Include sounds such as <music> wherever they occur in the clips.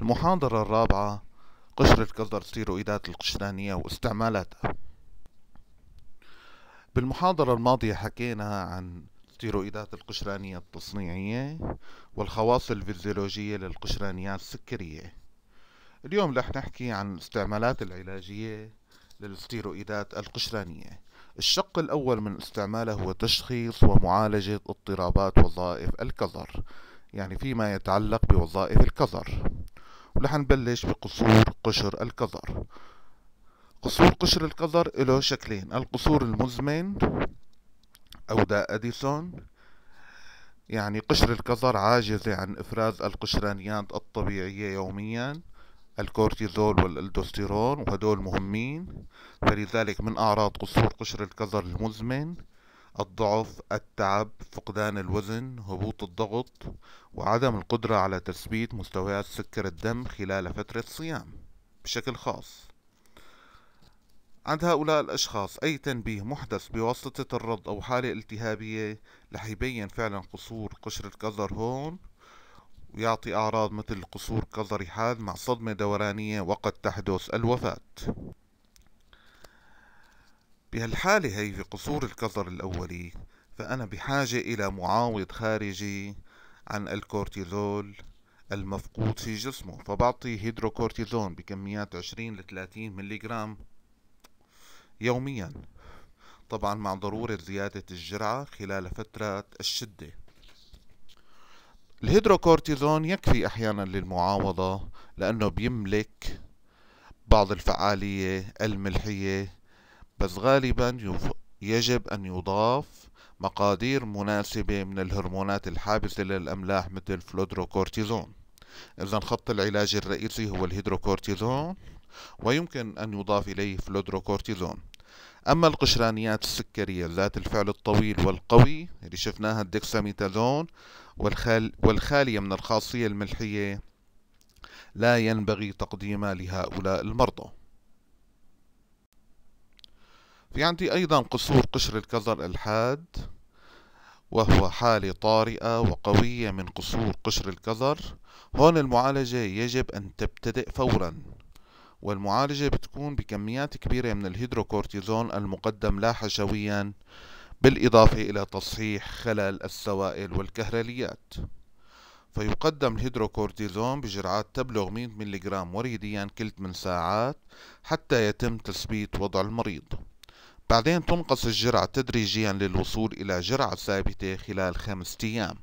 المحاضرة الرابعة قشرة قدر ستيرويدات القشرانية واستعمالاتها بالمحاضرة الماضية حكينا عن ستيرويدات القشرانية التصنيعية والخواص الفيزيولوجية للقشرانيات السكرية اليوم رح نحكي عن الاستعمالات العلاجية للستيرويدات القشرانية الشق الأول من استعماله هو تشخيص ومعالجة اضطرابات وظائف الكظر يعني فيما يتعلق بوظائف الكظر ورح نبلش بقصور قشر الكظر قصور قشر الكظر له شكلين القصور المزمن أو دا أديسون يعني قشر الكظر عاجزة عن إفراز القشرانيات الطبيعية يوميا الكورتيزول والالدوستيرون وهدول مهمين فلذلك من أعراض قصور قشر الكظر المزمن الضعف التعب فقدان الوزن هبوط الضغط وعدم القدرة على تثبيت مستويات سكر الدم خلال فترة صيام بشكل خاص عند هؤلاء الأشخاص أي تنبيه محدث بواسطة الرض أو حالة التهابية رح يبين فعلا قصور قشرة كظر هون ويعطي أعراض مثل قصور كظري حاد مع صدمة دورانية وقد تحدث الوفاة بهالحالة هي في قصور الكظر الأولي فأنا بحاجة إلى معاوض خارجي عن الكورتيزول المفقود في جسمه فبعطي هيدروكورتيزون بكميات 20 ل 30 جرام يوميا طبعا مع ضرورة زيادة الجرعة خلال فترة الشدة الهيدروكورتيزون يكفي أحيانا للمعاوضة لأنه بيملك بعض الفعالية الملحية بس غالبا يجب أن يضاف مقادير مناسبة من الهرمونات الحابسة للأملاح مثل فلودروكورتيزون إذا خط العلاج الرئيسي هو الهيدروكورتيزون ويمكن أن يضاف إليه فلودروكورتيزون أما القشرانيات السكرية ذات الفعل الطويل والقوي اللي شفناها الدكساميتازون والخال والخالية من الخاصية الملحية لا ينبغي تقديمها لهؤلاء المرضى في يعني عندي أيضا قصور قشر الكظر الحاد وهو حالة طارئة وقوية من قصور قشر الكظر هون المعالجة يجب أن تبتدئ فورا والمعالجة بتكون بكميات كبيرة من الهيدروكورتيزون المقدم لا حشويا بالإضافة إلى تصحيح خلل السوائل والكهرليات فيقدم الهيدروكورتيزون بجرعات تبلغ 100 ملغ وريديا كل 8 ساعات حتى يتم تثبيت وضع المريض بعدين تنقص الجرعة تدريجيا للوصول إلى جرعة ثابتة خلال خمسة أيام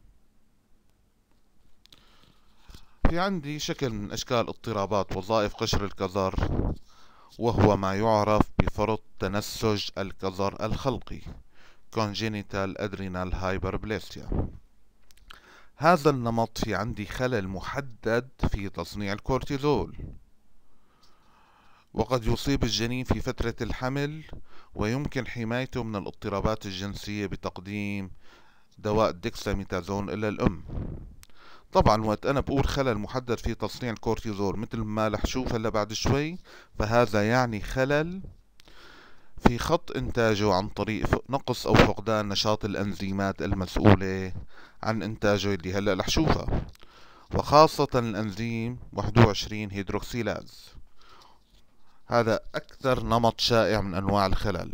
في عندي شكل من أشكال اضطرابات وظائف قشر الكظر وهو ما يعرف بفرط تنسج الكظر الخلقي Congenital Adrenal Hyperplasia هذا النمط في عندي خلل محدد في تصنيع الكورتيزول وقد يصيب الجنين في فترة الحمل ويمكن حمايته من الاضطرابات الجنسية بتقديم دواء ديكساميتازون إلى الأم طبعا وقت أنا بقول خلل محدد في تصنيع الكورتيزول مثل ما رح شوف هلا بعد شوي فهذا يعني خلل في خط إنتاجه عن طريق نقص أو فقدان نشاط الأنزيمات المسؤولة عن إنتاجه اللي هلا رح شوفها وخاصة الأنزيم 21 هيدروكسيلاز هذا أكثر نمط شائع من أنواع الخلل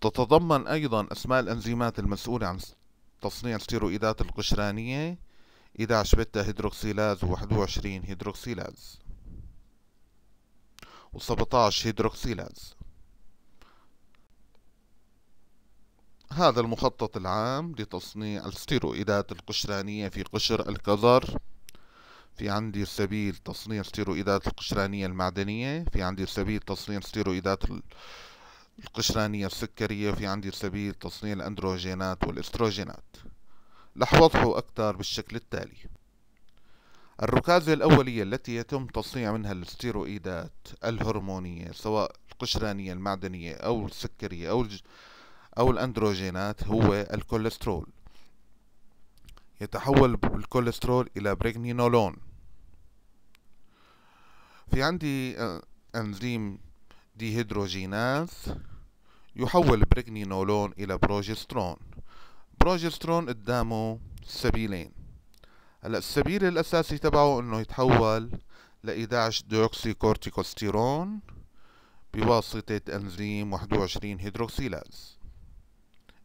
تتضمن أيضا أسماء الأنزيمات المسؤولة عن تصنيع الستيرويدات القشرانية 11 بتا هيدروكسيلاز و21 هيدروكسيلاز و17 هيدروكسيلاز هذا المخطط العام لتصنيع الستيرويدات القشرانية في قشر الكظر في عندي سبيل تصنيع ستيرويدات القشرانية المعدنية في عندي سبيل تصنيع ستيرويدات القشرانية السكرية في عندي سبيل تصنيع الأندروجينات والإستروجينات رح أكثر بالشكل التالي الركازة الأولية التي يتم تصنيع منها الستيرويدات الهرمونية سواء القشرانية المعدنية أو السكرية أو الج... أو الأندروجينات هو الكوليسترول يتحول الكوليسترول إلى بريغنينولون في عندي آه، أنزيم ديهيدروجيناز يحول بريغنينولون إلى بروجسترون بروجسترون قدامه سبيلين هلا السبيل الأساسي تبعه إنه يتحول ل 11 ديوكسي كورتيكوستيرون بواسطة أنزيم 21 هيدروكسيلاز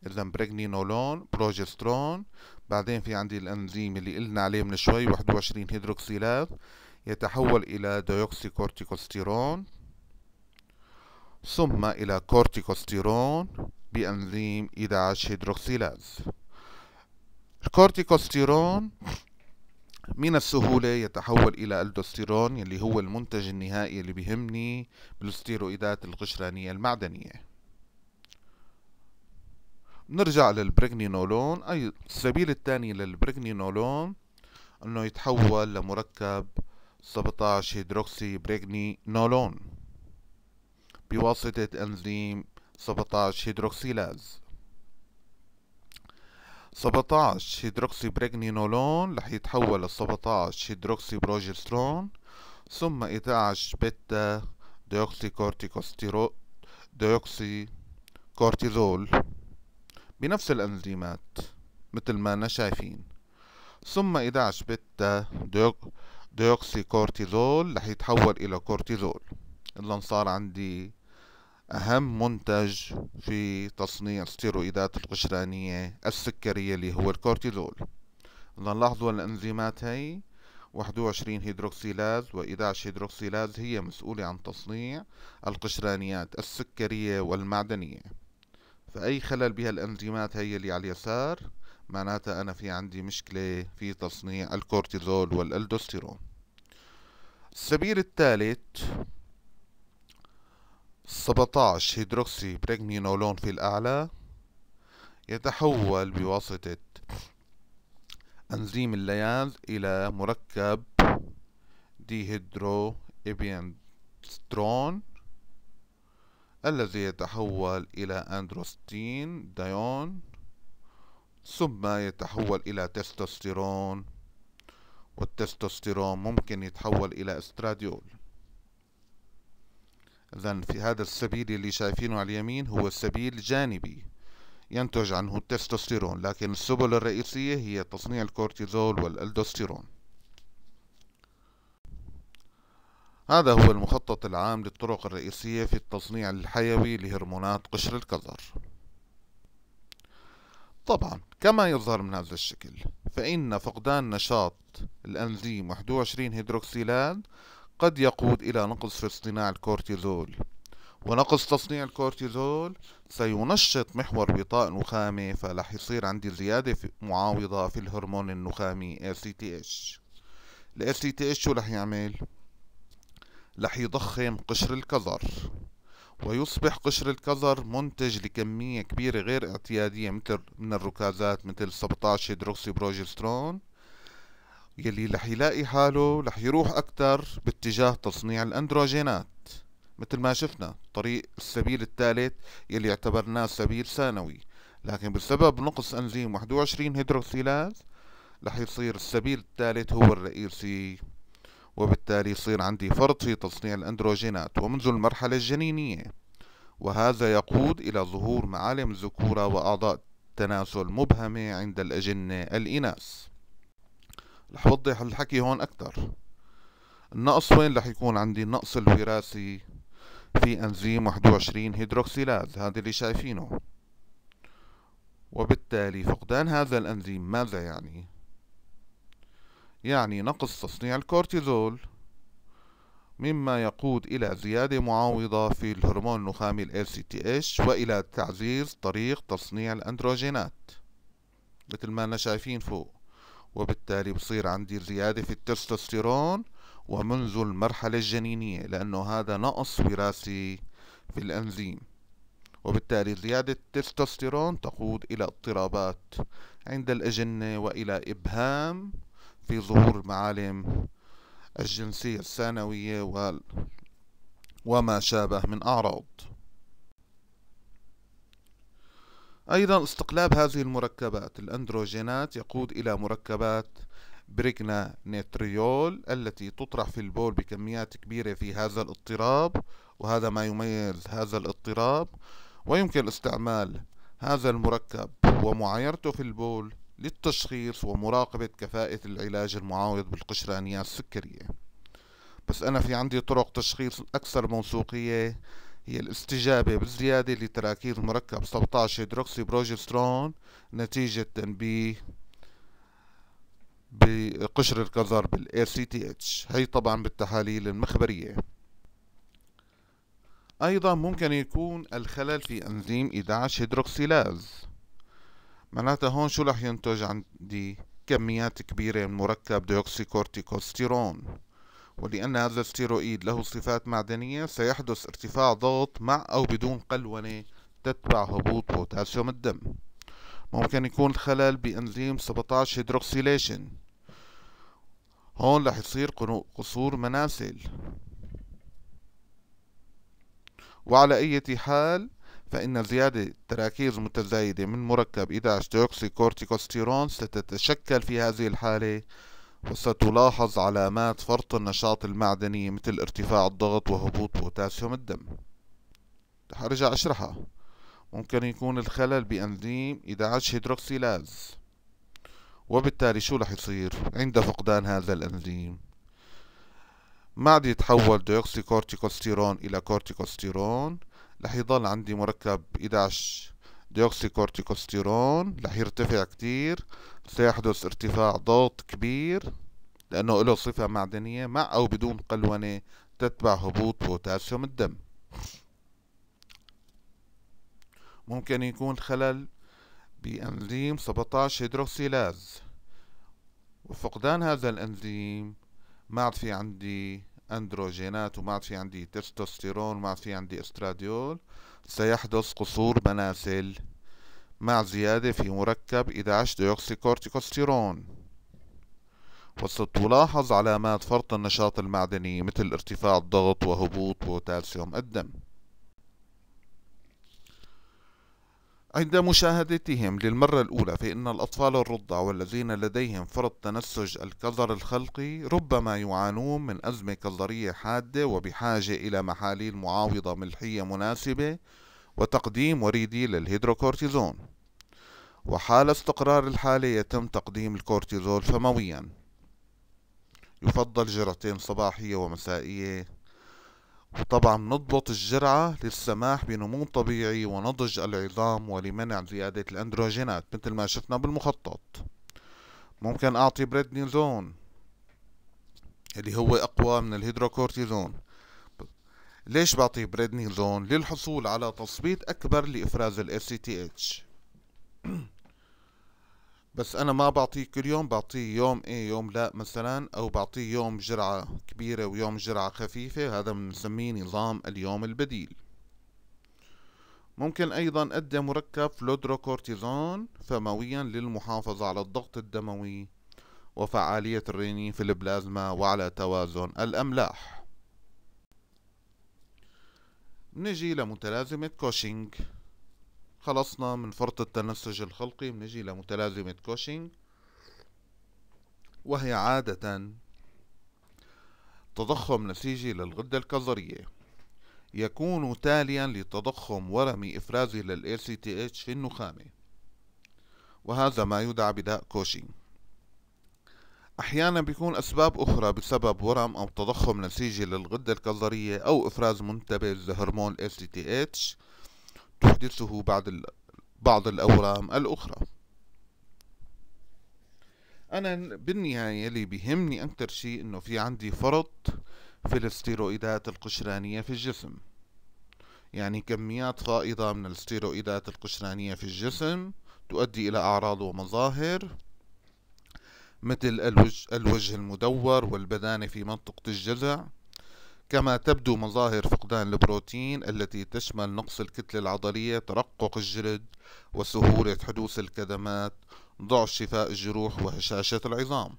إذا بريغنينولون بروجسترون بعدين في عندي الأنزيم اللي قلنا عليه من شوي 21 هيدروكسيلاز يتحول إلى ديوكسيكورتيكوستيرون ثم إلى كورتيكوستيرون بأنزيم 11 هيدروكسيلاز الكورتيكوستيرون من السهولة يتحول إلى الدوستيرون اللي هو المنتج النهائي اللي بيهمني بالستيرويدات القشرانية المعدنية نرجع للبريغنينولون أي السبيل الثاني للبريغنينولون أنه يتحول لمركب 17 هيدروكسي بريغني نولون بواسطة أنزيم 17 هيدروكسيلاز 17 هيدروكسي بريغني نولون رح يتحول ل 17 هيدروكسي بروجسترون ثم 11 بيتا ديوكسي كورتيكوستيرو ديوكسي كورتيزول بنفس الأنزيمات مثل ما أنا شايفين ثم 11 بيتا ديوكسي ديوكسي كورتيزول رح يتحول إلى كورتيزول إذا صار عندي أهم منتج في تصنيع ستيرويدات القشرانية السكرية اللي هو الكورتيزول إذا لاحظوا الأنزيمات هي 21 هيدروكسيلاز و11 هيدروكسيلاز هي مسؤولة عن تصنيع القشرانيات السكرية والمعدنية فأي خلل بهالأنزيمات هي اللي على اليسار معناتها أنا في عندي مشكلة في تصنيع الكورتيزول والألدوستيرون السبيل الثالث 17 هيدروكسي بريغمينولون في الأعلى يتحول بواسطة أنزيم اللياز إلى مركب ديهيدرو إبيانسترون الذي يتحول إلى أندروستين دايون ثم يتحول إلى تستوستيرون والتستوستيرون ممكن يتحول إلى استراديول إذا في هذا السبيل اللي شايفينه على اليمين هو سبيل جانبي ينتج عنه التستوستيرون لكن السبل الرئيسية هي تصنيع الكورتيزول والألدوستيرون هذا هو المخطط العام للطرق الرئيسية في التصنيع الحيوي لهرمونات قشر الكظر طبعا كما يظهر من هذا الشكل فإن فقدان نشاط الأنزيم 21 هيدروكسيلات قد يقود إلى نقص في اصطناع الكورتيزول ونقص تصنيع الكورتيزول سينشط محور بطاء النخامة فلح يصير عندي زيادة في معاوضة في الهرمون النخامي ACTH ال ACTH شو رح يعمل؟ رح يضخم قشر الكظر ويصبح قشر الكظر منتج لكمية كبيرة غير اعتيادية مثل من الركازات مثل 17 هيدروكسي بروجسترون يلي رح يلاقي حاله رح يروح أكتر باتجاه تصنيع الأندروجينات مثل ما شفنا طريق السبيل الثالث يلي اعتبرناه سبيل ثانوي لكن بسبب نقص أنزيم 21 هيدروكسيلاز رح يصير السبيل الثالث هو الرئيسي وبالتالي يصير عندي فرط في تصنيع الأندروجينات ومنذ المرحلة الجنينية وهذا يقود إلى ظهور معالم الذكورة وأعضاء تناسل مبهمة عند الأجنة الإناث رح أوضح الحكي هون أكثر النقص وين رح يكون عندي النقص الوراثي في أنزيم 21 هيدروكسيلاز هذا اللي شايفينه وبالتالي فقدان هذا الأنزيم ماذا يعني؟ يعني نقص تصنيع الكورتيزول مما يقود إلى زيادة معاوضة في الهرمون النخامي الـ LCTH وإلى تعزيز طريق تصنيع الأندروجينات مثل ما أنا شايفين فوق وبالتالي بصير عندي زيادة في التستوستيرون ومنذ المرحلة الجنينية لأنه هذا نقص وراثي في الأنزيم وبالتالي زيادة التستوستيرون تقود إلى اضطرابات عند الأجنة وإلى إبهام في ظهور معالم الجنسية الثانوية وال وما شابه من أعراض أيضا استقلاب هذه المركبات الأندروجينات يقود إلى مركبات بريغنا نيتريول التي تطرح في البول بكميات كبيرة في هذا الاضطراب وهذا ما يميز هذا الاضطراب ويمكن استعمال هذا المركب ومعايرته في البول للتشخيص ومراقبة كفاءة العلاج المعاوض بالقشرانية السكرية بس أنا في عندي طرق تشخيص أكثر موثوقية هي الاستجابة بالزيادة لتراكيز مركب 17 هيدروكسي بروجسترون نتيجة تنبيه بقشر الكظر بالاي ACTH هي طبعا بالتحاليل المخبرية أيضا ممكن يكون الخلل في أنزيم 11 هيدروكسيلاز معناتها هون شو رح ينتج عندي كميات كبيرة من مركب ديوكسيكورتيكوستيرون ولأن هذا الستيرويد له صفات معدنية سيحدث ارتفاع ضغط مع أو بدون قلونة تتبع هبوط بوتاسيوم الدم ممكن يكون الخلل بإنزيم 17 هيدروكسيليشن هون رح يصير قصور مناسل وعلى أي حال فإن زيادة تراكيز متزايدة من مركب 11 ديوكسي كورتيكوستيرون ستتشكل في هذه الحالة وستلاحظ علامات فرط النشاط المعدني مثل ارتفاع الضغط وهبوط بوتاسيوم الدم هرجع اشرحها ممكن يكون الخلل بانزيم 11 هيدروكسيلاز وبالتالي شو رح يصير عند فقدان هذا الانزيم عاد يتحول ديوكسي كورتيكوستيرون الى كورتيكوستيرون رح يضل عندي مركب 11 ديوكسيكورتيكوستيرون رح يرتفع كتير سيحدث ارتفاع ضغط كبير لأنه له صفة معدنية مع أو بدون قلونة تتبع هبوط بوتاسيوم الدم ممكن يكون خلل بأنزيم 17 هيدروكسيلاز وفقدان هذا الأنزيم ما عاد في عندي أندروجينات وما في عندي تستوستيرون وما في عندي استراديول سيحدث قصور مناسل مع زيادة في مركب 11 ديوكسيكورتيكوستيرون وستلاحظ علامات فرط النشاط المعدني مثل ارتفاع الضغط وهبوط بوتاسيوم الدم عند مشاهدتهم للمرة الأولى فإن الأطفال الرضع والذين لديهم فرط تنسج الكظر الخلقي ربما يعانون من أزمة كظرية حادة وبحاجة إلى محاليل معاوضة ملحية مناسبة وتقديم وريدي للهيدروكورتيزون وحال استقرار الحالة يتم تقديم الكورتيزول فمويا يفضل جرتين صباحية ومسائية وطبعا نضبط الجرعة للسماح بنمو طبيعي ونضج العظام ولمنع زيادة الأندروجينات مثل ما شفنا بالمخطط ممكن أعطي بريدنيزون اللي هو أقوى من الهيدروكورتيزون ليش بعطي بريدنيزون للحصول على تثبيط أكبر لإفراز تي ACTH بس انا ما بعطيه كل يوم بعطيه يوم ايه يوم لا مثلا او بعطيه يوم جرعة كبيرة ويوم جرعة خفيفة هذا بنسميه نظام اليوم البديل ممكن ايضا ادي مركب فلودروكورتيزون فمويا للمحافظة على الضغط الدموي وفعالية الرينين في البلازما وعلى توازن الاملاح نجي لمتلازمة كوشينج خلصنا من فرط التنسج الخلقي بنجي لمتلازمة كوشينج وهي عادة تضخم نسيجي للغدة الكظرية يكون تاليا لتضخم ورمي إفرازي للـ ACTH في النخامة وهذا ما يدعى بداء كوشينج أحيانا بيكون أسباب أخرى بسبب ورم أو تضخم نسيجي للغدة الكظرية أو إفراز منتبذ لهرمون ACTH تحدثه بعد بعض الأورام الأخرى أنا بالنهاية اللي بيهمني أكثر شيء إنه في عندي فرط في الاستيرويدات القشرانية في الجسم يعني كميات فائضة من الاستيرويدات القشرانية في الجسم تؤدي إلى أعراض ومظاهر مثل الوجه, الوجه المدور والبدانة في منطقة الجذع كما تبدو مظاهر فقدان البروتين التي تشمل نقص الكتلة العضلية ترقق الجلد وسهولة حدوث الكدمات ضعف شفاء الجروح وهشاشة العظام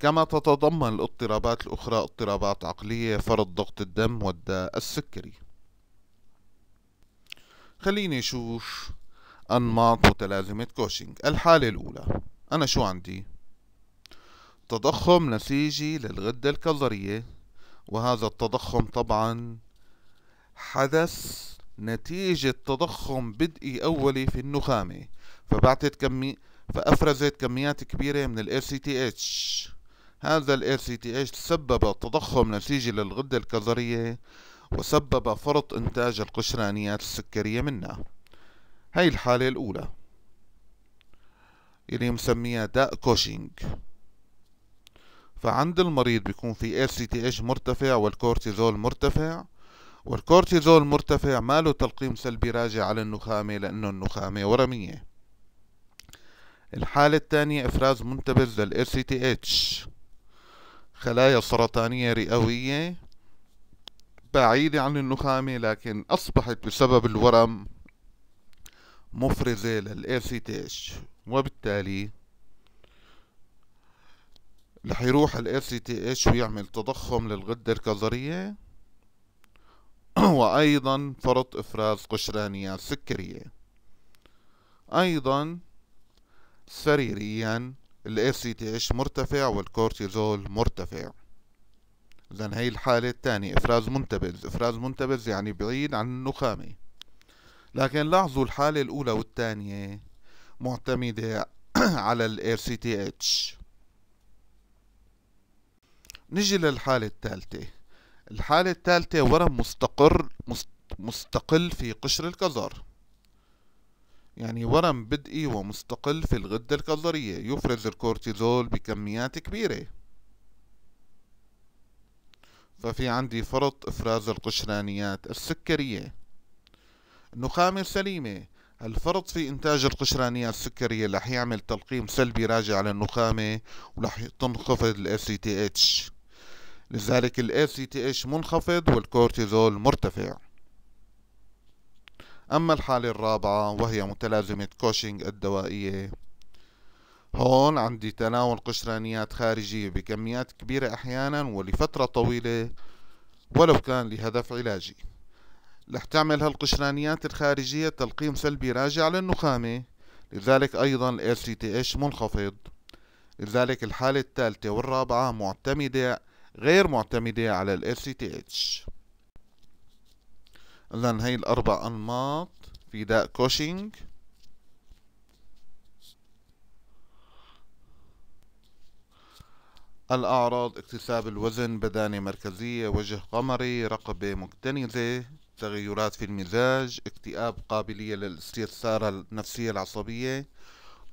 كما تتضمن الاضطرابات الأخرى اضطرابات عقلية فرط ضغط الدم والداء السكري خليني أشوف أنماط متلازمة كوشينج الحالة الأولى أنا شو عندي؟ تضخم نسيجي للغدة الكظرية وهذا التضخم طبعا حدث نتيجة تضخم بدئي أولي في النخامة فبعتت كمي فأفرزت كميات كبيرة من ال RCTH هذا ال RCTH سبب تضخم نسيجي للغدة الكظرية وسبب فرط إنتاج القشرانيات السكرية منها هاي الحالة الأولى اللي مسميها داء كوشينج فعند المريض بيكون في اتش مرتفع والكورتيزول مرتفع والكورتيزول مرتفع ما له تلقيم سلبي راجع على النخامة لأنه النخامة ورمية الحالة الثانية إفراز منتبز لل اتش خلايا سرطانية رئوية بعيدة عن النخامة لكن أصبحت بسبب الورم مفرزة لل اتش وبالتالي رح يروح ال اتش ويعمل تضخم للغدة الكظرية <clears throat> وأيضا فرط إفراز قشرانيات سكرية أيضا سريريا ال اتش مرتفع والكورتيزول مرتفع إذا هي الحالة الثانية إفراز منتبذ إفراز منتبذ يعني بعيد عن النخامة لكن لاحظوا الحالة الأولى والثانية معتمدة <clears throat> على ال اتش نجي للحالة الثالثة الحالة الثالثة ورم مستقر مستقل في قشر الكظر يعني ورم بدئي ومستقل في الغدة الكظرية يفرز الكورتيزول بكميات كبيرة ففي عندي فرط إفراز القشرانيات السكرية النخامة سليمة الفرط في إنتاج القشرانيات السكرية رح يعمل تلقيم سلبي راجع للنخامة ورح تنخفض ال ACTH لذلك ال ACTH منخفض والكورتيزول مرتفع أما الحالة الرابعة وهي متلازمة كوشينج الدوائية هون عندي تناول قشرانيات خارجية بكميات كبيرة أحيانا ولفترة طويلة ولو كان لهدف علاجي رح تعمل هالقشرانيات الخارجية تلقيم سلبي راجع للنخامة لذلك أيضا ال ACTH منخفض لذلك الحالة الثالثة والرابعة معتمدة غير معتمدة على ال RCTH إذن هاي الأربع أنماط في داء كوشينج الأعراض اكتساب الوزن بدانة مركزية وجه قمري رقبة مكتنزة تغيرات في المزاج اكتئاب قابلية للاستثارة النفسية العصبية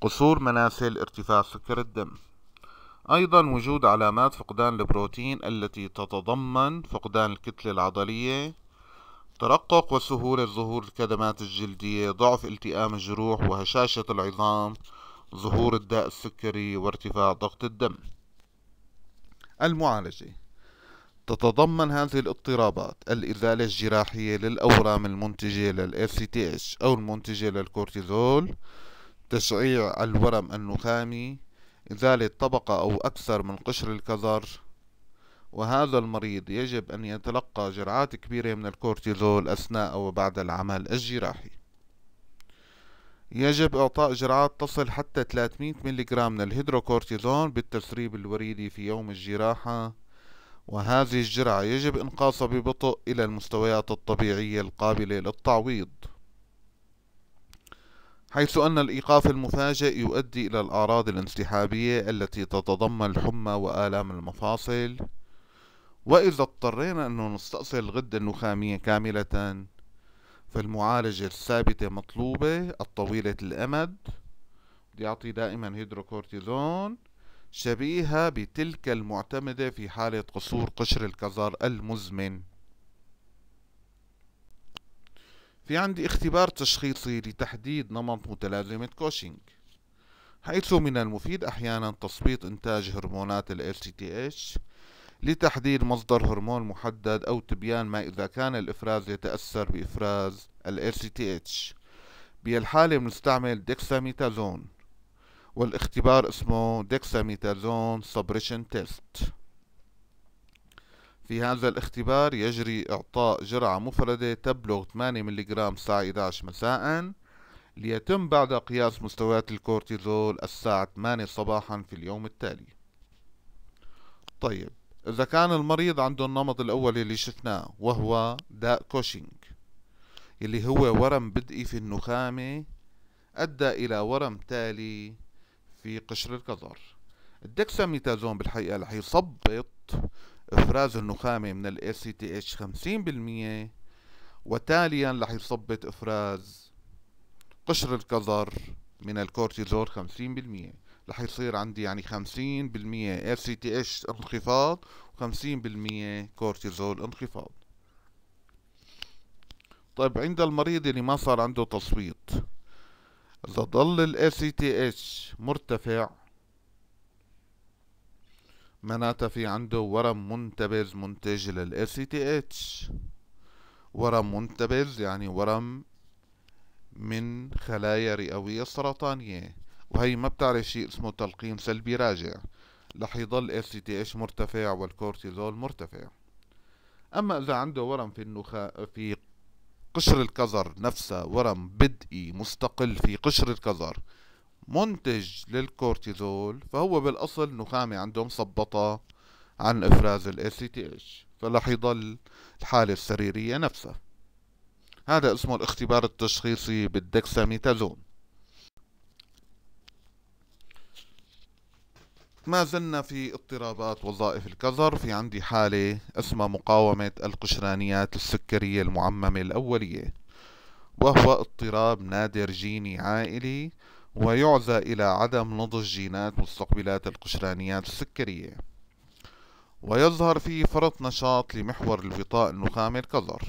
قصور مناسل ارتفاع سكر الدم أيضا وجود علامات فقدان البروتين التي تتضمن فقدان الكتلة العضلية ترقق وسهولة ظهور الكدمات الجلدية ضعف التئام الجروح وهشاشة العظام ظهور الداء السكري وارتفاع ضغط الدم المعالجة تتضمن هذه الاضطرابات الإزالة الجراحية للأورام المنتجة للـ ACTH أو المنتجة للكورتيزول تشعيع الورم النخامي إزالة طبقة أو أكثر من قشر الكظر وهذا المريض يجب أن يتلقى جرعات كبيرة من الكورتيزول أثناء وبعد العمل الجراحي يجب إعطاء جرعات تصل حتى 300 جرام من الهيدروكورتيزون بالتسريب الوريدي في يوم الجراحة وهذه الجرعة يجب إنقاصها ببطء إلى المستويات الطبيعية القابلة للتعويض حيث أن الإيقاف المفاجئ يؤدي إلى الأعراض الانسحابية التي تتضمن الحمى وآلام المفاصل وإذا اضطرينا أن نستأصل الغدة النخامية كاملة فالمعالجة الثابتة مطلوبة الطويلة الأمد يعطي دائما هيدروكورتيزون شبيهة بتلك المعتمدة في حالة قصور قشر الكظر المزمن في عندي اختبار تشخيصي لتحديد نمط متلازمة كوشينج حيث من المفيد أحيانا تثبيط إنتاج هرمونات الـ LCTH لتحديد مصدر هرمون محدد أو تبيان ما إذا كان الإفراز يتأثر بإفراز الـ LCTH بهالحالة بنستعمل ديكساميتازون والاختبار اسمه ديكساميتازون سبريشن تيست في هذا الاختبار يجري إعطاء جرعة مفردة تبلغ 8 ملغ الساعة 11 مساء ليتم بعد قياس مستويات الكورتيزول الساعة 8 صباحا في اليوم التالي طيب إذا كان المريض عنده النمط الأول اللي شفناه وهو داء كوشينج اللي هو ورم بدئي في النخامة أدى إلى ورم تالي في قشر الكظر الدكساميتازون بالحقيقة رح يثبط إفراز النخامة من ال ACTH 50% وتاليا رح يثبط إفراز قشر الكظر من الكورتيزول 50% رح يصير عندي يعني 50% ACTH انخفاض و50% كورتيزول انخفاض طيب عند المريض اللي ما صار عنده تصويت إذا ضل ال ACTH مرتفع معناتها في عنده ورم منتبز منتج تي اتش ورم منتبز يعني ورم من خلايا رئوية سرطانية وهي ما بتعرف شيء اسمه تلقين سلبي راجع رح يضل تي اتش مرتفع والكورتيزول مرتفع أما إذا عنده ورم في النخاء في قشر الكظر نفسه ورم بدئي مستقل في قشر الكظر منتج للكورتيزول فهو بالاصل نخامه عنده مثبطه عن افراز ال ACTH فراح يضل الحاله السريريه نفسها هذا اسمه الاختبار التشخيصي بالدكساميتازون ما زلنا في اضطرابات وظائف الكظر في عندي حالة اسمها مقاومة القشرانيات السكرية المعممة الأولية وهو اضطراب نادر جيني عائلي ويعزى إلى عدم نضج جينات مستقبلات القشرانيات السكرية ويظهر فيه فرط نشاط لمحور الغطاء النخامي الكظر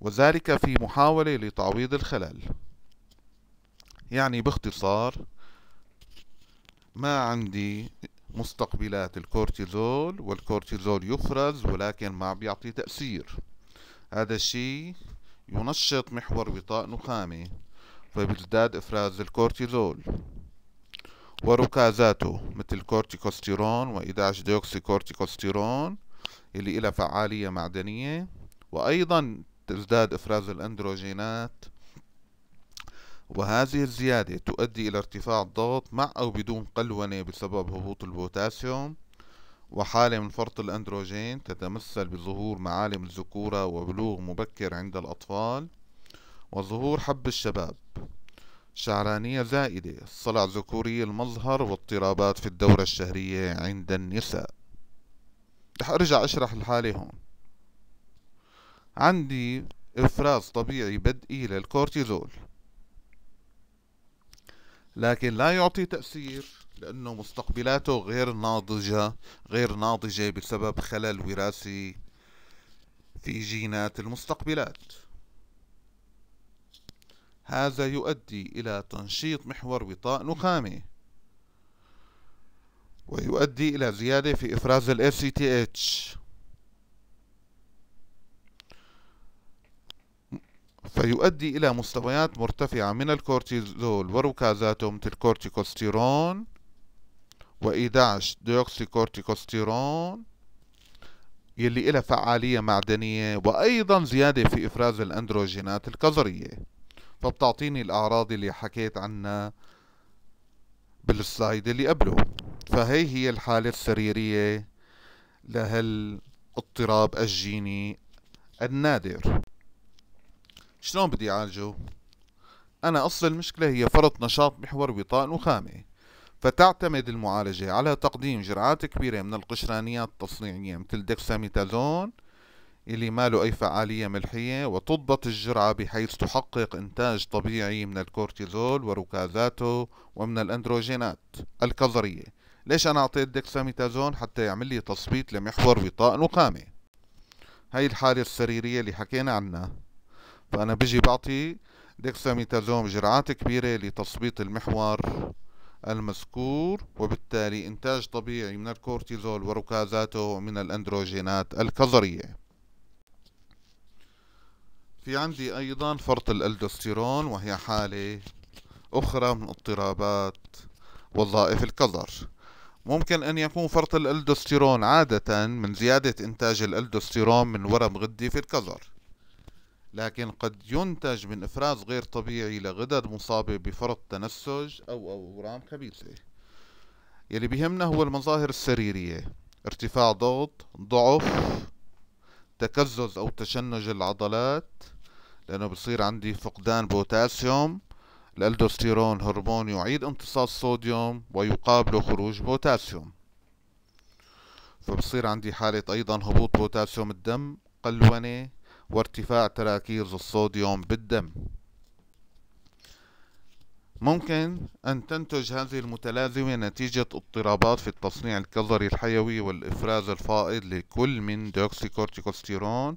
وذلك في محاولة لتعويض الخلل يعني باختصار ما عندي مستقبلات الكورتيزول والكورتيزول يفرز ولكن ما بيعطي تأثير هذا الشيء ينشط محور غطاء نخامي فبيزداد إفراز الكورتيزول وركازاته مثل كورتيكوستيرون و11 ديوكسي كورتيكوستيرون اللي إلها فعالية معدنية وأيضا تزداد إفراز الأندروجينات وهذه الزيادة تؤدي إلى ارتفاع الضغط مع أو بدون قلونة بسبب هبوط البوتاسيوم وحالة من فرط الأندروجين تتمثل بظهور معالم الذكورة وبلوغ مبكر عند الأطفال وظهور حب الشباب شعرانية زائدة صلع ذكوري المظهر واضطرابات في الدورة الشهرية عند النساء رح ارجع اشرح الحالة هون عندي افراز طبيعي بدئي للكورتيزول لكن لا يعطي تأثير لأنه مستقبلاته غير ناضجة غير ناضجة بسبب خلل وراثي في جينات المستقبلات هذا يؤدي إلى تنشيط محور وطاء نخامي ويؤدي إلى زيادة في إفراز الـ ACTH فيؤدي إلى مستويات مرتفعة من الكورتيزول وركازاته مثل كورتيكوستيرون و11 ديوكسيكورتيكوستيرون يلي إلها فعالية معدنية وأيضا زيادة في إفراز الأندروجينات الكظرية فبتعطيني الأعراض اللي حكيت عنها بالسلايد اللي قبله فهي هي الحالة السريرية لهالاضطراب الجيني النادر شلون بدي أعالجه؟ أنا أصل المشكلة هي فرط نشاط محور وطاء نخامي فتعتمد المعالجة على تقديم جرعات كبيرة من القشرانيات التصنيعية مثل دكساميتازون اللي ما له أي فعالية ملحية وتضبط الجرعة بحيث تحقق إنتاج طبيعي من الكورتيزول وركازاته ومن الأندروجينات الكظرية ليش أنا أعطيت ديكساميتازون حتى يعمل لي تثبيط لمحور غطاء نقامي هاي الحالة السريرية اللي حكينا عنها فأنا بجي بعطي ديكساميتازون جرعات كبيرة لتثبيط المحور المذكور وبالتالي إنتاج طبيعي من الكورتيزول وركازاته ومن الأندروجينات الكظرية في عندي أيضا فرط الألدوستيرون وهي حالة أخرى من اضطرابات وظائف الكظر ممكن أن يكون فرط الألدوستيرون عادة من زيادة إنتاج الألدوستيرون من ورم غدي في الكظر لكن قد ينتج من إفراز غير طبيعي لغدد مصابة بفرط تنسج أو أورام خبيثة يلي بهمنا هو المظاهر السريرية ارتفاع ضغط ضعف تكزز أو تشنج العضلات لأنه بصير عندي فقدان بوتاسيوم الألدوستيرون هرمون يعيد امتصاص صوديوم ويقابله خروج بوتاسيوم فبصير عندي حالة أيضا هبوط بوتاسيوم الدم قلونة وارتفاع تراكيز الصوديوم بالدم ممكن أن تنتج هذه المتلازمة نتيجة اضطرابات في التصنيع الكظري الحيوي والإفراز الفائض لكل من دوكسيكورتيكوستيرون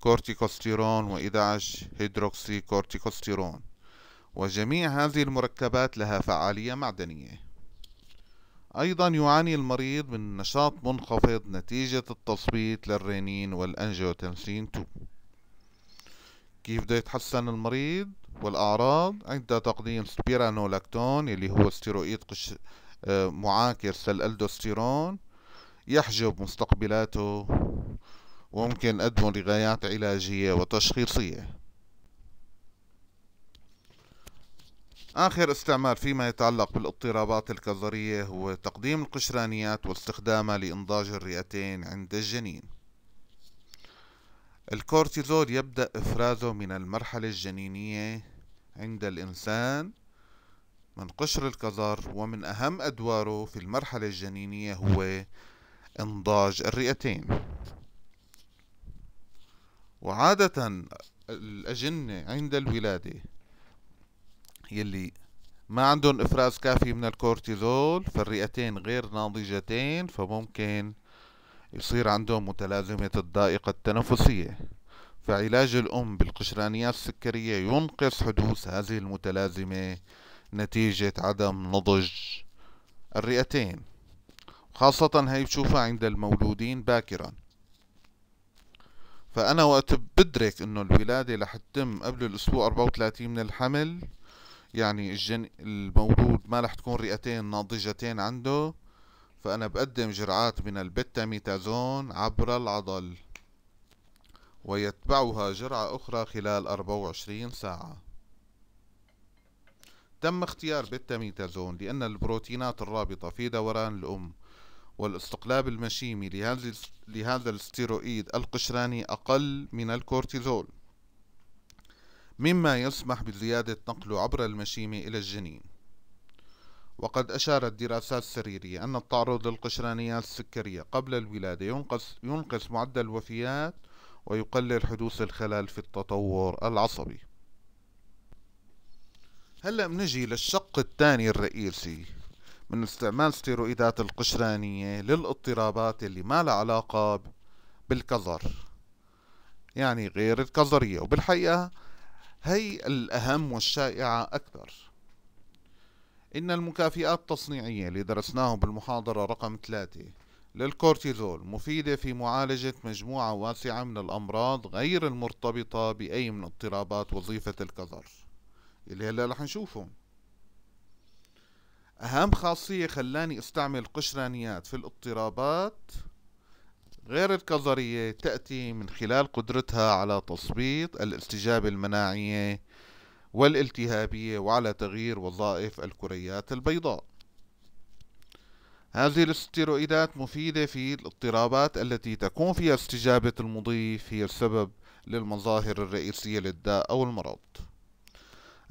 كورتيكوستيرون و11 هيدروكسي كورتيكوستيرون وجميع هذه المركبات لها فعالية معدنية أيضا يعاني المريض من نشاط منخفض نتيجة التصبيط للرينين والأنجيوتنسين 2 كيف بده يتحسن المريض؟ والأعراض عند تقديم سبيرانولاكتون اللي هو استيرويد قش آه، معاكر للألدوستيرون يحجب مستقبلاته وممكن أدمن لغايات علاجية وتشخيصية آخر استعمال فيما يتعلق بالاضطرابات الكظرية هو تقديم القشرانيات واستخدامها لإنضاج الرئتين عند الجنين الكورتيزول يبدأ إفرازه من المرحلة الجنينية عند الإنسان من قشر الكظر ومن أهم أدواره في المرحلة الجنينية هو إنضاج الرئتين وعادة الأجنة عند الولادة يلي ما عندهم إفراز كافي من الكورتيزول فالرئتين غير ناضجتين فممكن يصير عندهم متلازمة الضائقة التنفسية فعلاج الأم بالقشرانيات السكرية ينقص حدوث هذه المتلازمة نتيجة عدم نضج الرئتين خاصة هي بشوفها عند المولودين باكرا فأنا وقت بدرك إنه الولادة رح تتم قبل الأسبوع 34 من الحمل يعني الجن... المولود ما رح تكون رئتين ناضجتين عنده فأنا بقدم جرعات من البيتاميتازون عبر العضل ويتبعها جرعة أخرى خلال 24 ساعة تم اختيار بيتاميتازون لأن البروتينات الرابطة في دوران الأم والاستقلاب المشيمي لهذا الستيرويد القشراني أقل من الكورتيزول مما يسمح بزيادة نقله عبر المشيمة إلى الجنين وقد أشارت دراسات سريرية أن التعرض للقشرانيات السكرية قبل الولادة ينقص, ينقص معدل الوفيات ويقلل حدوث الخلل في التطور العصبي هلأ بنجي للشق الثاني الرئيسي من استعمال ستيرويدات القشرانية للاضطرابات اللي ما لها علاقة بالكظر يعني غير الكظرية وبالحقيقة هي الأهم والشائعة أكثر إن المكافئات التصنيعية اللي درسناه بالمحاضرة رقم 3 للكورتيزول مفيدة في معالجة مجموعة واسعة من الأمراض غير المرتبطة بأي من اضطرابات وظيفة الكظر اللي هلا رح نشوفهم أهم خاصية خلاني استعمل قشرانيات في الاضطرابات غير الكظرية تأتي من خلال قدرتها على تثبيط الاستجابة المناعية والالتهابية وعلى تغيير وظائف الكريات البيضاء هذه الاستيرويدات مفيدة في الاضطرابات التي تكون فيها استجابة المضيف هي السبب للمظاهر الرئيسية للداء أو المرض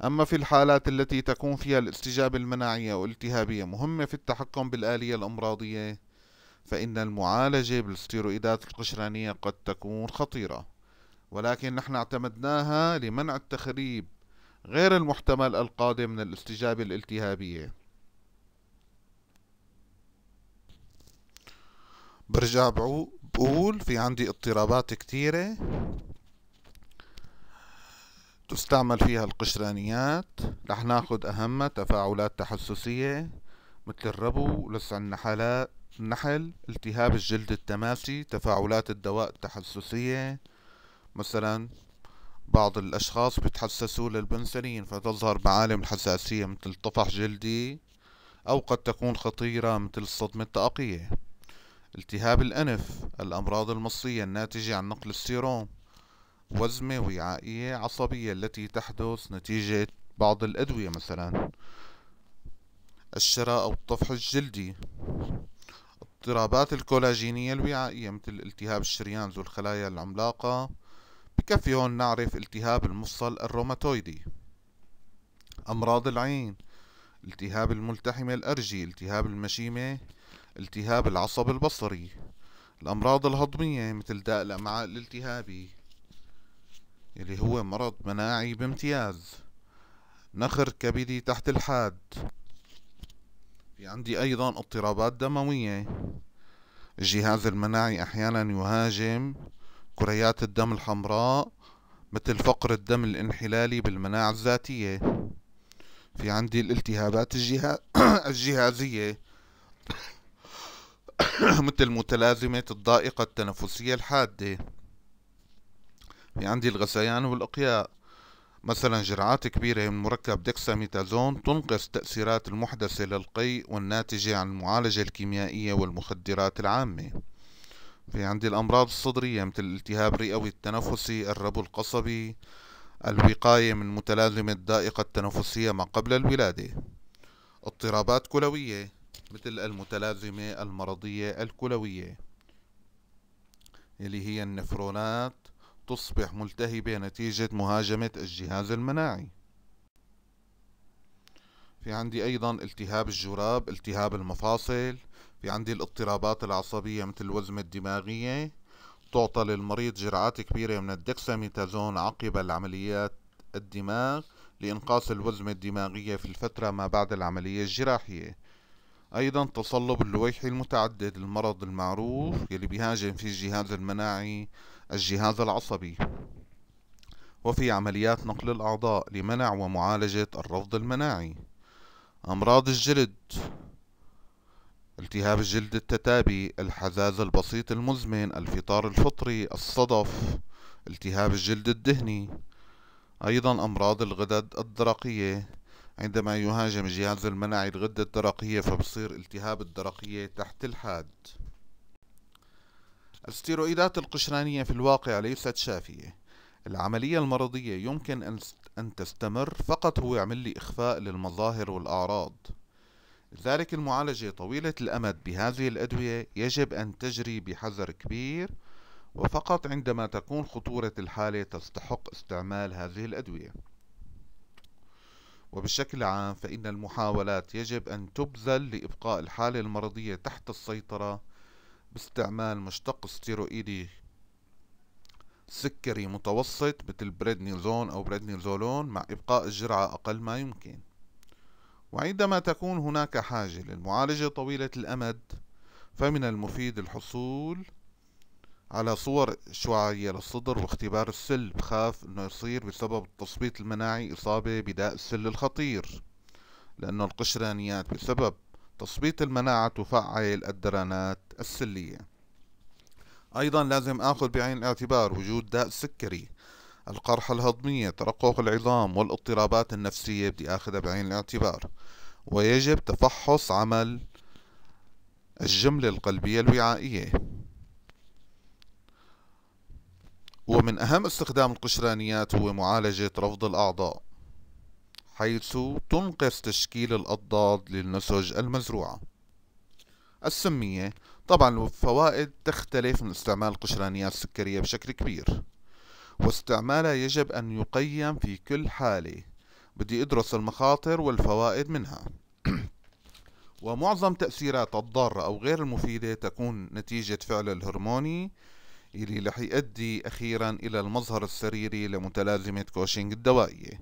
أما في الحالات التي تكون فيها الاستجابة المناعية والالتهابية مهمة في التحكم بالآلية الأمراضية فإن المعالجة بالاستيرويدات القشرانية قد تكون خطيرة ولكن نحن اعتمدناها لمنع التخريب غير المحتمل القادم من الاستجابة الالتهابية برجع بقول في عندي اضطرابات كتيرة تستعمل فيها القشرانيات رح ناخد أهمها تفاعلات تحسسية مثل الربو لسع النحلات النحل التهاب الجلد التماسي تفاعلات الدواء التحسسية مثلا بعض الأشخاص بتحسسوا للبنسلين فتظهر معالم الحساسية مثل طفح جلدي أو قد تكون خطيرة مثل الصدمة الطاقية التهاب الأنف الأمراض المصية الناتجة عن نقل السيروم وزمة وعائية عصبية التي تحدث نتيجة بعض الأدوية مثلا الشراء أو الطفح الجلدي اضطرابات الكولاجينية الوعائية مثل التهاب الشريان ذو الخلايا العملاقة بكفي هون نعرف التهاب المفصل الروماتويدي أمراض العين التهاب الملتحمة الأرجي التهاب المشيمة التهاب العصب البصري الأمراض الهضمية مثل داء الأمعاء الالتهابي اللي هو مرض مناعي بامتياز نخر كبدي تحت الحاد في عندي أيضا اضطرابات دموية الجهاز المناعي أحيانا يهاجم كريات الدم الحمراء مثل فقر الدم الانحلالي بالمناعة الذاتية في عندي الالتهابات الجهاز <coughs> الجهازية <coughs> مثل متلازمة الضائقة التنفسية الحادة في عندي الغثيان والإقياء مثلا جرعات كبيرة من مركب دكساميتازون تنقص تأثيرات المحدثة للقيء والناتجة عن المعالجة الكيميائية والمخدرات العامة في عندي الأمراض الصدرية مثل الالتهاب الرئوي التنفسي الربو القصبي الوقاية من متلازمة الضائقة التنفسية ما قبل الولادة اضطرابات كلوية مثل المتلازمة المرضية الكلوية اللي هي النفرونات تصبح ملتهبة نتيجة مهاجمة الجهاز المناعي في عندي أيضا التهاب الجراب التهاب المفاصل في عندي الاضطرابات العصبية مثل الوزمة الدماغية تعطى للمريض جرعات كبيرة من الدكساميتازون عقب العمليات الدماغ لإنقاص الوزمة الدماغية في الفترة ما بعد العملية الجراحية أيضا تصلب اللويحي المتعدد المرض المعروف يلي بيهاجم في الجهاز المناعي الجهاز العصبي وفي عمليات نقل الأعضاء لمنع ومعالجة الرفض المناعي أمراض الجلد التهاب الجلد التتابي الحذاذ البسيط المزمن الفطار الفطري الصدف التهاب الجلد الدهني أيضا أمراض الغدد الدرقية عندما يهاجم الجهاز المناعي الغدة الدرقية فبصير التهاب الدرقية تحت الحاد الستيرويدات القشرانية في الواقع ليست شافية العملية المرضية يمكن أن تستمر فقط هو يعمل لي إخفاء للمظاهر والأعراض لذلك المعالجة طويلة الأمد بهذه الأدوية يجب أن تجري بحذر كبير وفقط عندما تكون خطورة الحالة تستحق استعمال هذه الأدوية وبشكل عام فإن المحاولات يجب أن تبذل لإبقاء الحالة المرضية تحت السيطرة باستعمال مشتق ستيرويدي سكري متوسط مثل بريدنيزون أو بريدنيزولون مع إبقاء الجرعة أقل ما يمكن وعندما تكون هناك حاجة للمعالجة طويلة الأمد فمن المفيد الحصول على صور شعاعية للصدر واختبار السل بخاف انه يصير بسبب التصبيط المناعي اصابة بداء السل الخطير لانه القشرانيات بسبب تصبيط المناعة تفعل الدرانات السلية أيضا لازم آخذ بعين الاعتبار وجود داء سكري القرحة الهضمية ترقق العظام والاضطرابات النفسية بدي أخذها بعين الاعتبار ويجب تفحص عمل الجملة القلبية الوعائية ومن أهم استخدام القشرانيات هو معالجة رفض الأعضاء حيث تنقص تشكيل الأضداد للنسج المزروعة السمية طبعا الفوائد تختلف من استعمال القشرانيات السكرية بشكل كبير واستعمالها يجب أن يقيم في كل حالة بدي أدرس المخاطر والفوائد منها <clears throat> ومعظم تأثيراتها الضارة أو غير المفيدة تكون نتيجة فعل الهرموني اللي رح يؤدي أخيرا إلى المظهر السريري لمتلازمة كوشنج الدوائية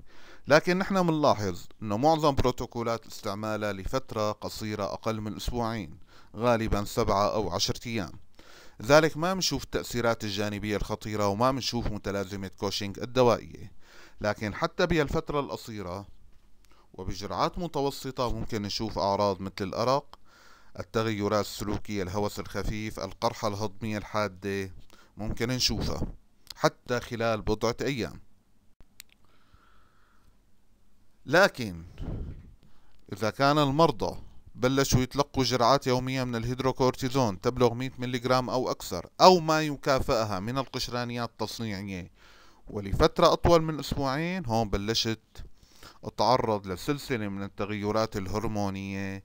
لكن نحن بنلاحظ أنه معظم بروتوكولات استعمالها لفترة قصيرة أقل من أسبوعين غالبا سبعة أو عشرة أيام ذلك ما بنشوف التأثيرات الجانبية الخطيرة وما بنشوف متلازمة كوشينج الدوائية لكن حتى بهالفترة القصيرة وبجرعات متوسطة ممكن نشوف أعراض مثل الأرق التغيرات السلوكية الهوس الخفيف القرحة الهضمية الحادة ممكن نشوفها حتى خلال بضعة أيام لكن إذا كان المرضى بلشوا يتلقوا جرعات يومية من الهيدروكورتيزون تبلغ 100 ملغرام أو أكثر أو ما يكافئها من القشرانيات التصنيعية ولفترة أطول من أسبوعين هون بلشت اتعرض لسلسلة من التغيرات الهرمونية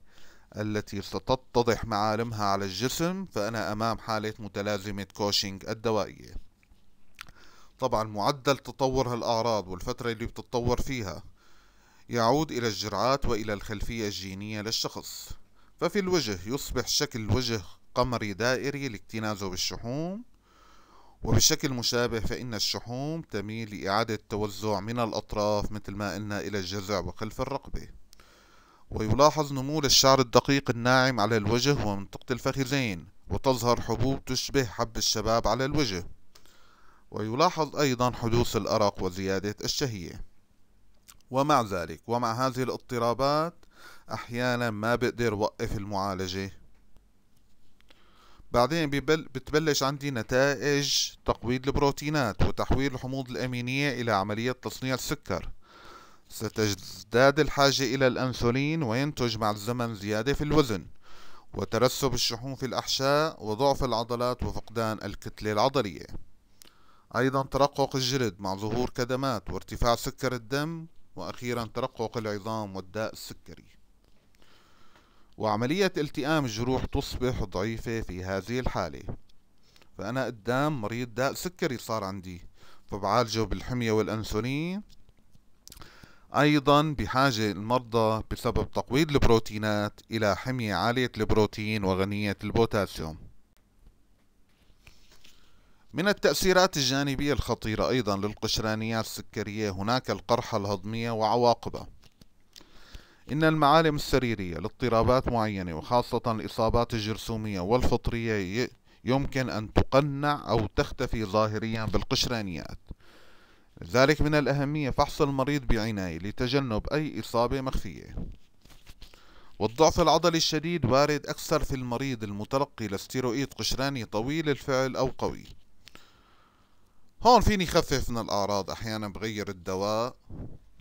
التي ستتضح معالمها على الجسم فأنا أمام حالة متلازمة كوشينج الدوائية طبعا معدل تطور هالأعراض والفترة اللي بتتطور فيها يعود إلى الجرعات وإلى الخلفية الجينية للشخص ففي الوجه يصبح شكل وجه قمري دائري لاكتنازه بالشحوم وبشكل مشابه فإن الشحوم تميل لإعادة التوزع من الأطراف مثل ما قلنا إلى الجذع وخلف الرقبة ويلاحظ نمو للشعر الدقيق الناعم على الوجه ومنطقة الفخذين وتظهر حبوب تشبه حب الشباب على الوجه ويلاحظ أيضا حدوث الأرق وزيادة الشهية ومع ذلك ومع هذه الاضطرابات أحيانا ما بقدر وقف المعالجة بعدين بتبلش عندي نتائج تقويض البروتينات وتحويل الحموض الأمينية إلى عملية تصنيع السكر ستزداد الحاجة إلى الأنسولين وينتج مع الزمن زيادة في الوزن وترسب الشحوم في الأحشاء وضعف العضلات وفقدان الكتلة العضلية أيضا ترقق الجلد مع ظهور كدمات وارتفاع سكر الدم وأخيرا ترقق العظام والداء السكري وعملية التئام الجروح تصبح ضعيفة في هذه الحالة فأنا قدام مريض داء سكري صار عندي فبعالجه بالحمية والأنسولين أيضا بحاجة المرضى بسبب تقويض البروتينات إلى حمية عالية البروتين وغنية البوتاسيوم من التأثيرات الجانبية الخطيرة أيضا للقشرانية السكرية هناك القرحة الهضمية وعواقبها إن المعالم السريرية لاضطرابات معينة وخاصة الإصابات الجرثومية والفطرية يمكن أن تقنع أو تختفي ظاهريا بالقشرانيات لذلك من الأهمية فحص المريض بعناية لتجنب أي إصابة مخفية والضعف العضلي الشديد وارد أكثر في المريض المتلقي لستيرويد قشراني طويل الفعل أو قوي هون فيني خفف من الأعراض أحيانا بغير الدواء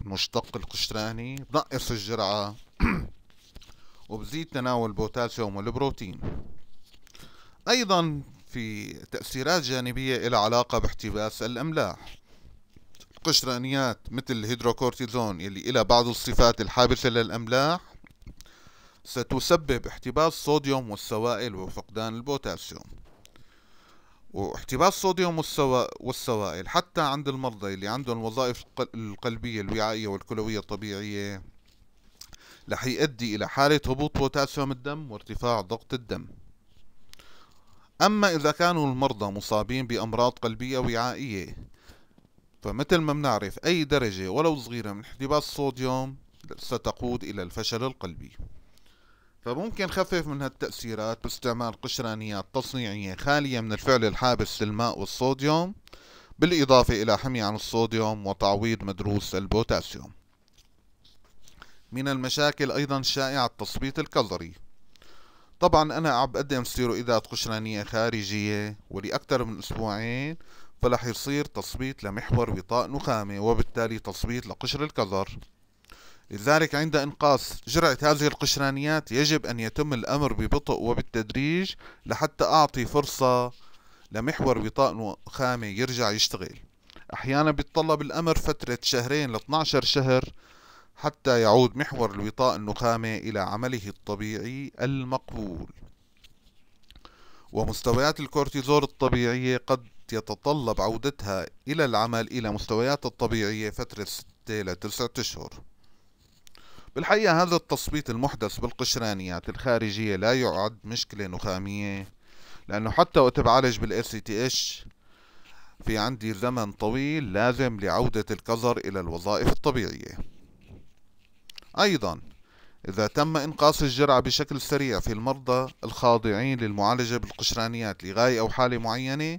المشتق القشراني بنقص الجرعة <clears throat> وبزيد تناول بوتاسيوم والبروتين أيضا في تأثيرات جانبية إلى علاقة باحتباس الأملاح القشرانيات مثل الهيدروكورتيزون اللي إلى بعض الصفات الحابسة للأملاح ستسبب احتباس صوديوم والسوائل وفقدان البوتاسيوم واحتباس صوديوم والسوائل حتى عند المرضى اللي عندهم الوظائف القلبية الوعائية والكلوية الطبيعية رح يؤدي إلى حالة هبوط بوتاسيوم الدم وارتفاع ضغط الدم أما إذا كانوا المرضى مصابين بأمراض قلبية وعائية فمثل ما بنعرف أي درجة ولو صغيرة من احتباس الصوديوم ستقود إلى الفشل القلبي فممكن خفف من هالتأثيرات باستعمال قشرانيات تصنيعية خالية من الفعل الحابس للماء والصوديوم بالإضافة إلى حمي عن الصوديوم وتعويض مدروس البوتاسيوم من المشاكل أيضا الشائعة التصبيط الكظري طبعا أنا عم بقدم ستيرويدات قشرانية خارجية ولأكثر من أسبوعين فلح يصير تصبيط لمحور وطاء نخامة وبالتالي تصبيط لقشر الكظر لذلك عند انقاص جرعة هذه القشرانيات يجب أن يتم الأمر ببطء وبالتدريج لحتى أعطي فرصة لمحور وطاء خامة يرجع يشتغل أحيانا بيتطلب الأمر فترة شهرين ل 12 شهر حتى يعود محور الوطاء النخامة إلى عمله الطبيعي المقبول ومستويات الكورتيزول الطبيعية قد يتطلب عودتها إلى العمل إلى مستوياتها الطبيعية فترة 6 إلى 9 أشهر بالحقيقة هذا التصويت المحدث بالقشرانيات الخارجية لا يعد مشكلة نخامية لأنه حتى وقت بعالج سي تي اتش في عندي زمن طويل لازم لعودة الكظر إلى الوظائف الطبيعية أيضا إذا تم إنقاص الجرعة بشكل سريع في المرضى الخاضعين للمعالجة بالقشرانيات لغاية أو حالة معينة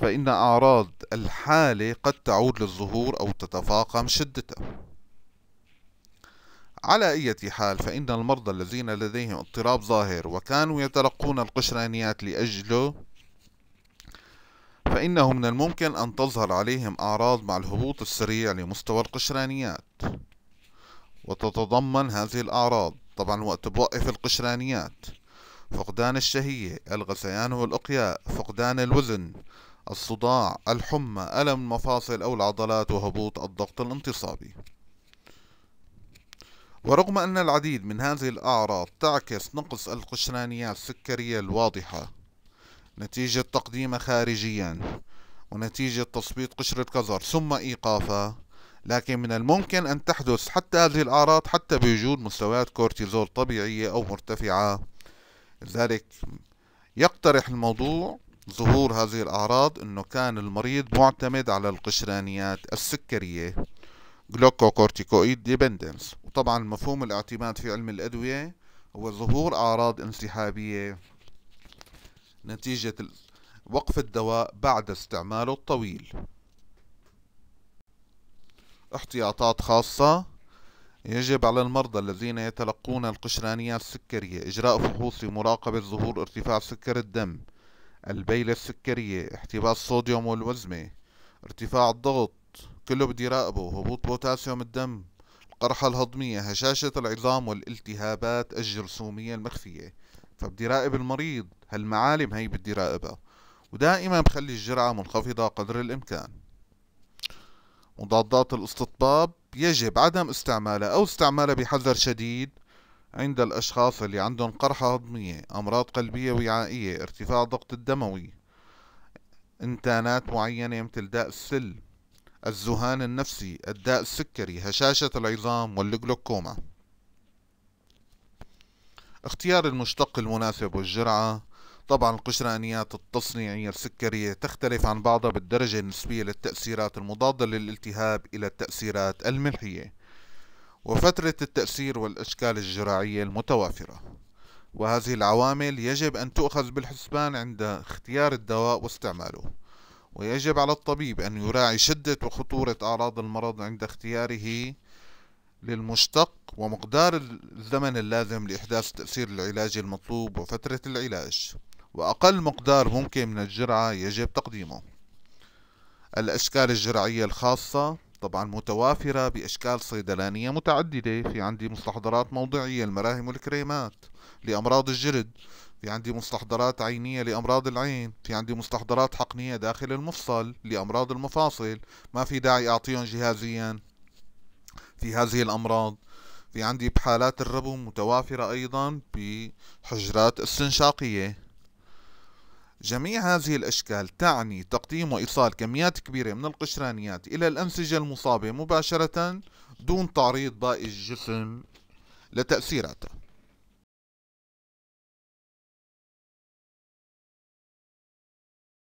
فإن أعراض الحالة قد تعود للظهور أو تتفاقم شدتها على أي حال فإن المرضى الذين لديهم اضطراب ظاهر وكانوا يتلقون القشرانيات لأجله فإنه من الممكن أن تظهر عليهم أعراض مع الهبوط السريع لمستوى القشرانيات وتتضمن هذه الأعراض طبعا وقت بوقف القشرانيات فقدان الشهية الغثيان والأقياء فقدان الوزن الصداع الحمى ألم المفاصل أو العضلات وهبوط الضغط الانتصابي ورغم أن العديد من هذه الأعراض تعكس نقص القشرانيات السكرية الواضحة نتيجة تقديمها خارجيا ونتيجة تثبيط قشرة قذر ثم إيقافها لكن من الممكن أن تحدث حتى هذه الأعراض حتى بوجود مستويات كورتيزول طبيعية أو مرتفعة لذلك يقترح الموضوع ظهور هذه الأعراض أنه كان المريض معتمد على القشرانيات السكرية جلوكوكورتيكويد ديبندنس وطبعا مفهوم الاعتماد في علم الأدوية هو ظهور أعراض انسحابية نتيجة وقف الدواء بعد استعماله الطويل احتياطات خاصة يجب على المرضى الذين يتلقون القشرانيات السكرية إجراء فحوص لمراقبة ظهور ارتفاع سكر الدم البيلة السكرية احتباس الصوديوم والوزمة ارتفاع الضغط كله بدي راقبه هبوط بوتاسيوم الدم القرحة الهضمية هشاشة العظام والالتهابات الجرثومية المخفية فبدي راقب المريض هالمعالم هي بدي راقبها ودائما بخلي الجرعة منخفضة قدر الإمكان مضادات الاستطباب يجب عدم استعمالها أو استعمالها بحذر شديد عند الأشخاص اللي عندهم قرحة هضمية أمراض قلبية وعائية ارتفاع ضغط الدموي انتانات معينة مثل داء السل الذهان النفسي الداء السكري هشاشة العظام والجلوكوما اختيار المشتق المناسب والجرعة طبعا القشرانيات التصنيعية السكرية تختلف عن بعضها بالدرجة النسبية للتأثيرات المضادة للالتهاب إلى التأثيرات الملحية وفترة التأثير والأشكال الجراعية المتوافرة وهذه العوامل يجب أن تؤخذ بالحسبان عند اختيار الدواء واستعماله ويجب على الطبيب أن يراعي شدة وخطورة أعراض المرض عند اختياره للمشتق ومقدار الزمن اللازم لإحداث التأثير العلاجي المطلوب وفترة العلاج وأقل مقدار ممكن من الجرعة يجب تقديمه الأشكال الجرعية الخاصة طبعا متوافرة بأشكال صيدلانية متعددة في عندي مستحضرات موضعية المراهم والكريمات لأمراض الجلد في عندي مستحضرات عينية لأمراض العين في عندي مستحضرات حقنية داخل المفصل لأمراض المفاصل ما في داعي أعطيهم جهازيا في هذه الأمراض في عندي بحالات الربو متوافرة أيضا بحجرات استنشاقية جميع هذه الأشكال تعني تقديم وإيصال كميات كبيرة من القشرانيات إلى الأنسجة المصابة مباشرة دون تعريض باقي الجسم لتأثيراتها